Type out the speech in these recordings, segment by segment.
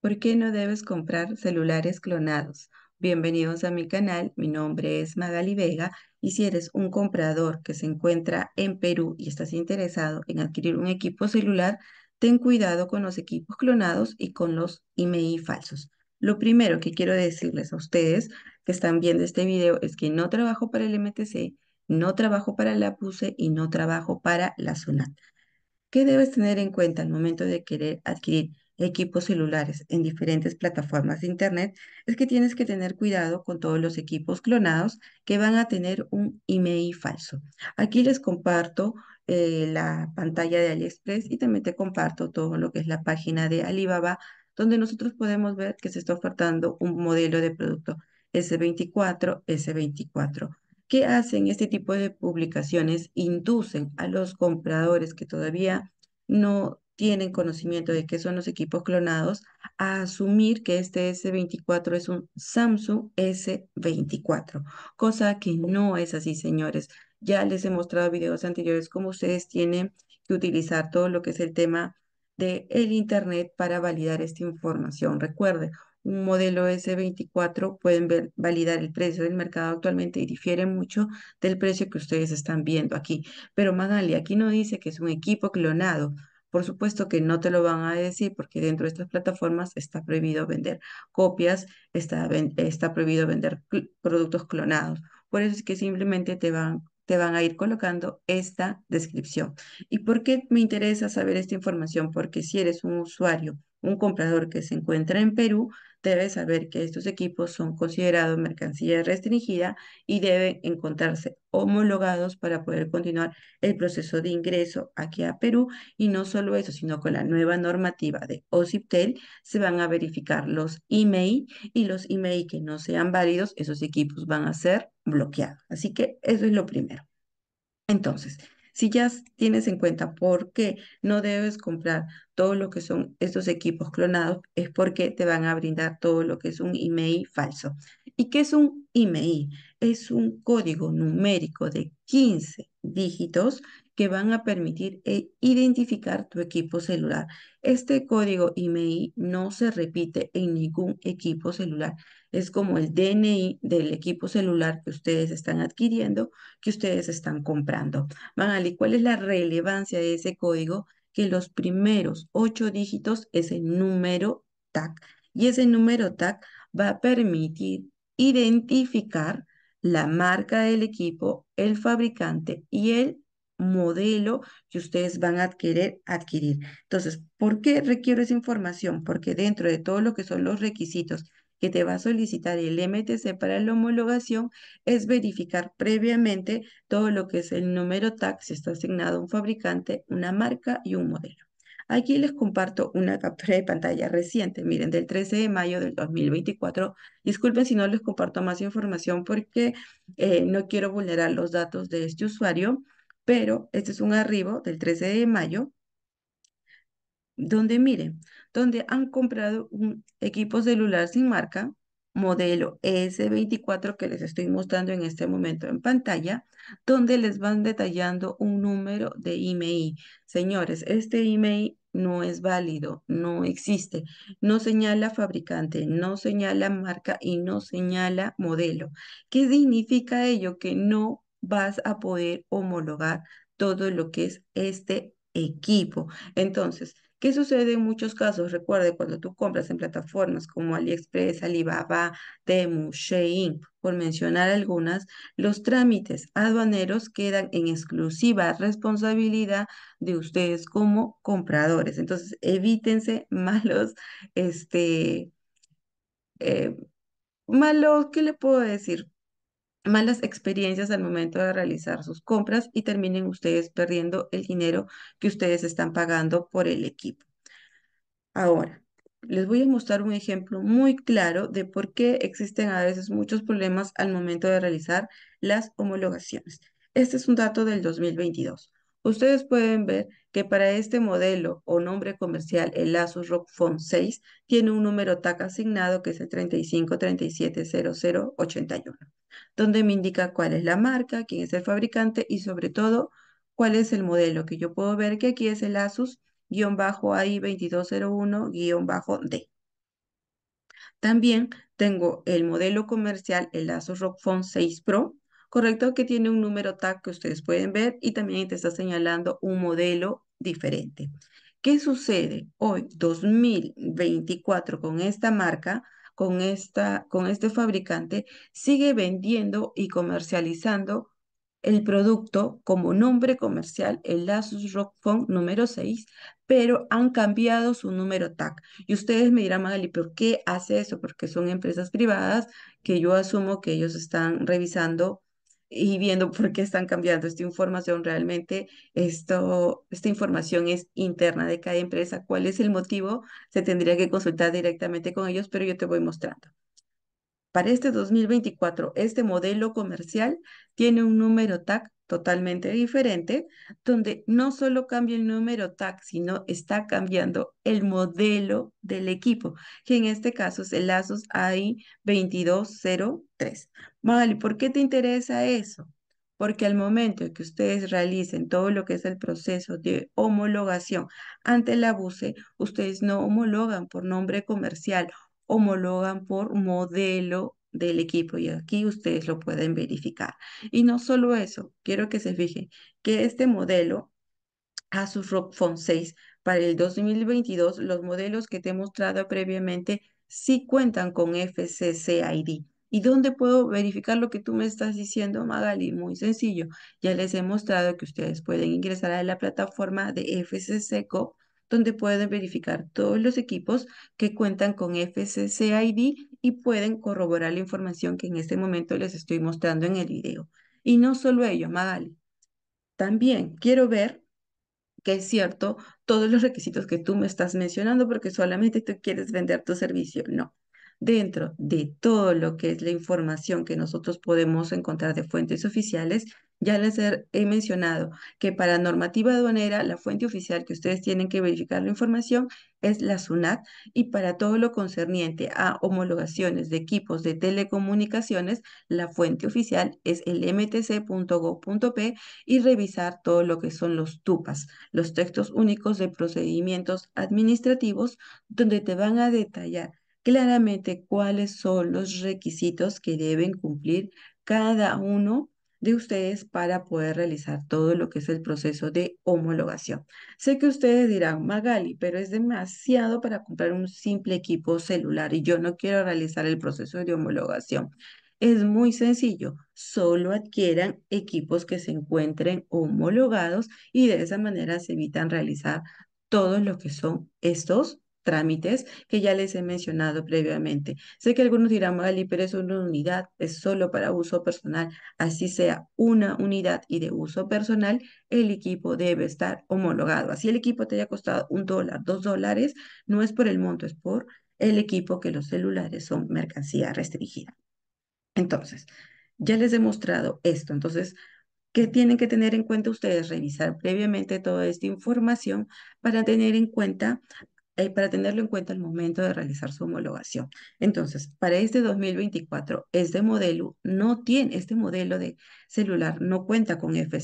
¿Por qué no debes comprar celulares clonados? Bienvenidos a mi canal, mi nombre es Magali Vega y si eres un comprador que se encuentra en Perú y estás interesado en adquirir un equipo celular, ten cuidado con los equipos clonados y con los IMEI falsos. Lo primero que quiero decirles a ustedes que están viendo este video es que no trabajo para el MTC, no trabajo para la PUSE y no trabajo para la SUNAT. ¿Qué debes tener en cuenta al momento de querer adquirir equipos celulares en diferentes plataformas de Internet, es que tienes que tener cuidado con todos los equipos clonados que van a tener un email falso. Aquí les comparto eh, la pantalla de AliExpress y también te comparto todo lo que es la página de Alibaba, donde nosotros podemos ver que se está ofertando un modelo de producto S24, S24. ¿Qué hacen este tipo de publicaciones? Inducen a los compradores que todavía no tienen conocimiento de qué son los equipos clonados, a asumir que este S24 es un Samsung S24, cosa que no es así, señores. Ya les he mostrado videos anteriores cómo ustedes tienen que utilizar todo lo que es el tema del el Internet para validar esta información. Recuerde, un modelo S24 pueden validar el precio del mercado actualmente y difiere mucho del precio que ustedes están viendo aquí. Pero Magali, aquí no dice que es un equipo clonado. Por supuesto que no te lo van a decir porque dentro de estas plataformas está prohibido vender copias, está, está prohibido vender productos clonados. Por eso es que simplemente te van, te van a ir colocando esta descripción. ¿Y por qué me interesa saber esta información? Porque si eres un usuario un comprador que se encuentra en Perú debe saber que estos equipos son considerados mercancía restringida y deben encontrarse homologados para poder continuar el proceso de ingreso aquí a Perú. Y no solo eso, sino con la nueva normativa de osiptel se van a verificar los IMEI y los IMEI que no sean válidos, esos equipos van a ser bloqueados. Así que eso es lo primero. Entonces, si ya tienes en cuenta por qué no debes comprar todo lo que son estos equipos clonados, es porque te van a brindar todo lo que es un IMEI e falso. ¿Y qué es un IMEI? E es un código numérico de 15 dígitos que van a permitir eh, identificar tu equipo celular. Este código IMEI e no se repite en ningún equipo celular. Es como el DNI del equipo celular que ustedes están adquiriendo, que ustedes están comprando. ver ¿cuál es la relevancia de ese código? Que los primeros ocho dígitos es el número TAC. Y ese número TAC va a permitir identificar la marca del equipo, el fabricante y el modelo que ustedes van a querer adquirir. Entonces, ¿por qué requiero esa información? Porque dentro de todo lo que son los requisitos que te va a solicitar el MTC para la homologación es verificar previamente todo lo que es el número TAC, si está asignado un fabricante, una marca y un modelo. Aquí les comparto una captura de pantalla reciente, miren, del 13 de mayo del 2024. Disculpen si no les comparto más información porque eh, no quiero vulnerar los datos de este usuario pero este es un arribo del 13 de mayo, donde miren, donde han comprado un equipo celular sin marca, modelo S24 que les estoy mostrando en este momento en pantalla, donde les van detallando un número de IMEI. Señores, este IMEI no es válido, no existe, no señala fabricante, no señala marca y no señala modelo. ¿Qué significa ello? Que no vas a poder homologar todo lo que es este equipo. Entonces, ¿qué sucede en muchos casos? Recuerde, cuando tú compras en plataformas como AliExpress, Alibaba, Temu, Shein, por mencionar algunas, los trámites aduaneros quedan en exclusiva responsabilidad de ustedes como compradores. Entonces, evítense malos, este, eh, malos, ¿qué le puedo decir? malas experiencias al momento de realizar sus compras y terminen ustedes perdiendo el dinero que ustedes están pagando por el equipo. Ahora, les voy a mostrar un ejemplo muy claro de por qué existen a veces muchos problemas al momento de realizar las homologaciones. Este es un dato del 2022. Ustedes pueden ver que para este modelo o nombre comercial, el Asus ROG Phone 6, tiene un número TAC asignado que es el 35370081 donde me indica cuál es la marca, quién es el fabricante y sobre todo cuál es el modelo, que yo puedo ver que aquí es el Asus-AI2201-D. También tengo el modelo comercial, el Asus ROG Phone 6 Pro, correcto, que tiene un número TAC que ustedes pueden ver y también te está señalando un modelo diferente. ¿Qué sucede hoy, 2024, con esta marca? con, esta, con este fabricante sigue vendiendo y comercializando el producto como nombre comercial, el Asus Rock Phone número 6, pero han cambiado su número TAC. Y ustedes me dirán, Magali, ¿por qué hace eso? Porque son empresas privadas que yo asumo que ellos están revisando y viendo por qué están cambiando esta información. Realmente esto, esta información es interna de cada empresa. ¿Cuál es el motivo? Se tendría que consultar directamente con ellos, pero yo te voy mostrando. Para este 2024, este modelo comercial tiene un número TAC totalmente diferente, donde no solo cambia el número TAC, sino está cambiando el modelo del equipo, que en este caso es el ASUS AI2203. ¿Vale? ¿por qué te interesa eso? porque al momento que ustedes realicen todo lo que es el proceso de homologación ante la BUCE, ustedes no homologan por nombre comercial, homologan por modelo del equipo y aquí ustedes lo pueden verificar. Y no solo eso, quiero que se fijen que este modelo Asus ROG 6 para el 2022, los modelos que te he mostrado previamente sí cuentan con FCC-ID. ¿Y dónde puedo verificar lo que tú me estás diciendo, Magali? Muy sencillo. Ya les he mostrado que ustedes pueden ingresar a la plataforma de FCC donde pueden verificar todos los equipos que cuentan con FCC-ID y pueden corroborar la información que en este momento les estoy mostrando en el video. Y no solo ello, Magali. También quiero ver que es cierto todos los requisitos que tú me estás mencionando porque solamente tú quieres vender tu servicio. No, dentro de todo lo que es la información que nosotros podemos encontrar de fuentes oficiales, ya les he mencionado que para normativa aduanera, la fuente oficial que ustedes tienen que verificar la información es la SUNAT y para todo lo concerniente a homologaciones de equipos de telecomunicaciones, la fuente oficial es el mtc.gov.p y revisar todo lo que son los TUPAS, los textos únicos de procedimientos administrativos, donde te van a detallar claramente cuáles son los requisitos que deben cumplir cada uno de ustedes para poder realizar todo lo que es el proceso de homologación. Sé que ustedes dirán, Magali, pero es demasiado para comprar un simple equipo celular y yo no quiero realizar el proceso de homologación. Es muy sencillo, solo adquieran equipos que se encuentren homologados y de esa manera se evitan realizar todo lo que son estos trámites que ya les he mencionado previamente. Sé que algunos dirán, Ali, pero es una unidad, es solo para uso personal. Así sea una unidad y de uso personal, el equipo debe estar homologado. Así el equipo te haya costado un dólar, dos dólares, no es por el monto, es por el equipo que los celulares son mercancía restringida. Entonces, ya les he mostrado esto. Entonces, ¿qué tienen que tener en cuenta ustedes? Revisar previamente toda esta información para tener en cuenta eh, para tenerlo en cuenta al momento de realizar su homologación. Entonces, para este 2024, este modelo no tiene, este modelo de celular no cuenta con ID.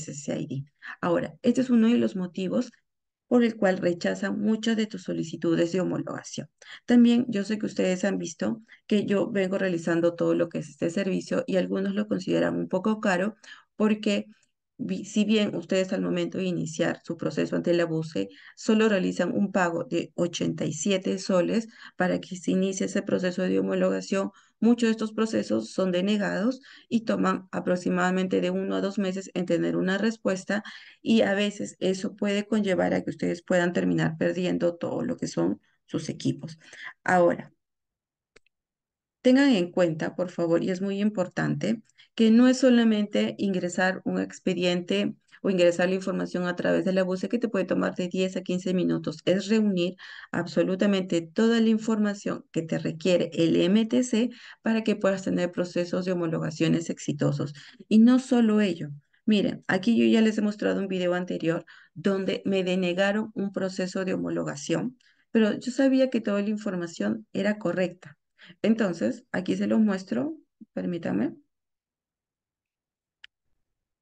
Ahora, este es uno de los motivos por el cual rechazan muchas de tus solicitudes de homologación. También yo sé que ustedes han visto que yo vengo realizando todo lo que es este servicio y algunos lo consideran un poco caro porque si bien ustedes al momento de iniciar su proceso ante la BUSE, solo realizan un pago de 87 soles para que se inicie ese proceso de homologación, muchos de estos procesos son denegados y toman aproximadamente de uno a dos meses en tener una respuesta y a veces eso puede conllevar a que ustedes puedan terminar perdiendo todo lo que son sus equipos. Ahora, Tengan en cuenta, por favor, y es muy importante, que no es solamente ingresar un expediente o ingresar la información a través de la búsqueda que te puede tomar de 10 a 15 minutos. Es reunir absolutamente toda la información que te requiere el MTC para que puedas tener procesos de homologaciones exitosos. Y no solo ello. Miren, aquí yo ya les he mostrado un video anterior donde me denegaron un proceso de homologación, pero yo sabía que toda la información era correcta. Entonces, aquí se los muestro, permítame.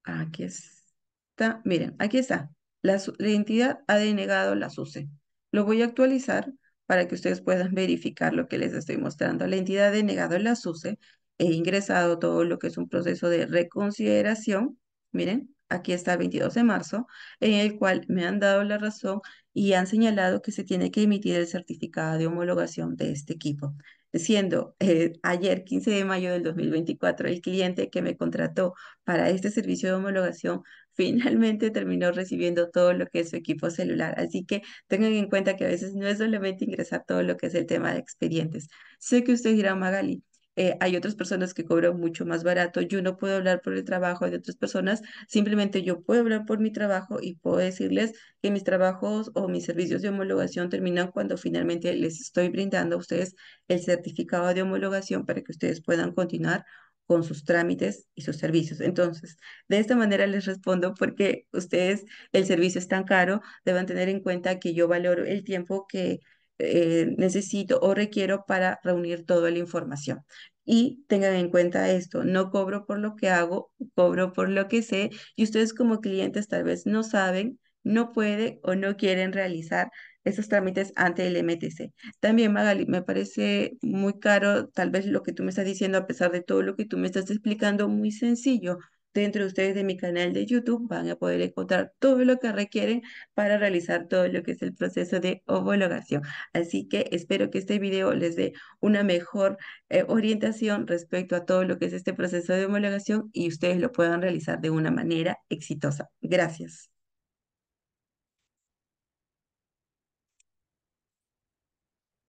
Aquí está, miren, aquí está. La, entidad ha denegado la SUSE. Lo voy a actualizar para que ustedes puedan verificar lo que les estoy mostrando. La entidad ha denegado la SUSE he ingresado todo lo que es un proceso de reconsideración. Miren, aquí está el 22 de marzo, en el cual me han dado la razón y han señalado que se tiene que emitir el certificado de homologación de este equipo siendo eh, ayer 15 de mayo del 2024, el cliente que me contrató para este servicio de homologación finalmente terminó recibiendo todo lo que es su equipo celular. Así que tengan en cuenta que a veces no es solamente ingresar todo lo que es el tema de expedientes. Sé que usted dirá, Magali, eh, hay otras personas que cobran mucho más barato, yo no puedo hablar por el trabajo de otras personas, simplemente yo puedo hablar por mi trabajo y puedo decirles que mis trabajos o mis servicios de homologación terminan cuando finalmente les estoy brindando a ustedes el certificado de homologación para que ustedes puedan continuar con sus trámites y sus servicios. Entonces, de esta manera les respondo porque ustedes, el servicio es tan caro, deben tener en cuenta que yo valoro el tiempo que eh, necesito o requiero para reunir toda la información. Y tengan en cuenta esto, no cobro por lo que hago, cobro por lo que sé y ustedes como clientes tal vez no saben, no pueden o no quieren realizar esos trámites ante el MTC. También, Magali, me parece muy caro tal vez lo que tú me estás diciendo, a pesar de todo lo que tú me estás explicando, muy sencillo dentro de ustedes de mi canal de YouTube van a poder encontrar todo lo que requieren para realizar todo lo que es el proceso de homologación. Así que espero que este video les dé una mejor eh, orientación respecto a todo lo que es este proceso de homologación y ustedes lo puedan realizar de una manera exitosa. Gracias.